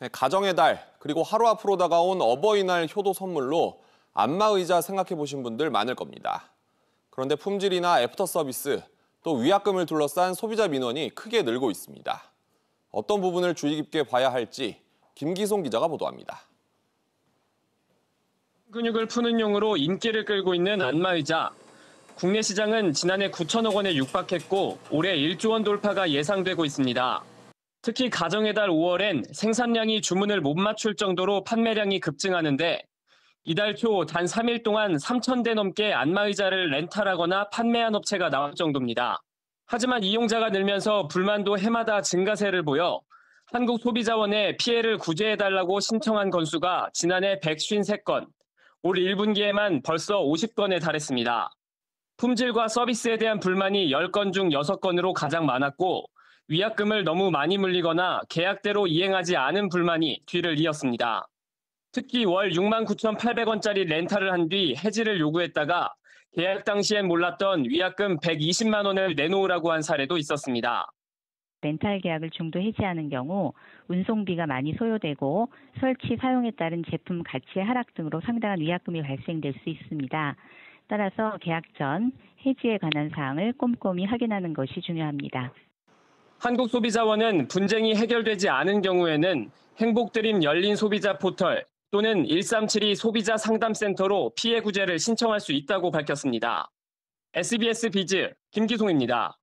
네, 가정의 달 그리고 하루 앞으로 다가온 어버이날 효도 선물로 안마의자 생각해 보신 분들 많을 겁니다. 그런데 품질이나 애프터 서비스 또 위약금을 둘러싼 소비자 민원이 크게 늘고 있습니다. 어떤 부분을 주의 깊게 봐야 할지 김기송 기자가 보도합니다. 근육을 푸는 용으로 인기를 끌고 있는 안마의자. 국내 시장은 지난해 9천억 원에 육박했고 올해 1조 원 돌파가 예상되고 있습니다. 특히 가정의 달 5월엔 생산량이 주문을 못 맞출 정도로 판매량이 급증하는데 이달 초 단 3일 동안 3천대 넘게 안마의자를 렌탈하거나 판매한 업체가 나올 정도입니다. 하지만 이용자가 늘면서 불만도 해마다 증가세를 보여 한국소비자원에 피해를 구제해달라고 신청한 건수가 지난해 153건, 올 1분기에만 벌써 50건에 달했습니다. 품질과 서비스에 대한 불만이 10건 중 6건으로 가장 많았고, 위약금을 너무 많이 물리거나 계약대로 이행하지 않은 불만이 뒤를 이었습니다. 특히 월 69,800원짜리 렌탈을 한 뒤 해지를 요구했다가 계약 당시엔 몰랐던 위약금 120만 원을 내놓으라고 한 사례도 있었습니다. 렌탈 계약을 중도 해지하는 경우 운송비가 많이 소요되고 설치 사용에 따른 제품 가치 하락 등으로 상당한 위약금이 발생될 수 있습니다. 따라서 계약 전 해지에 관한 사항을 꼼꼼히 확인하는 것이 중요합니다. 한국소비자원은 분쟁이 해결되지 않은 경우에는 행복드림 열린 소비자 포털 또는 1372 소비자 상담센터로 피해 구제를 신청할 수 있다고 밝혔습니다. SBS 비즈 김기송입니다.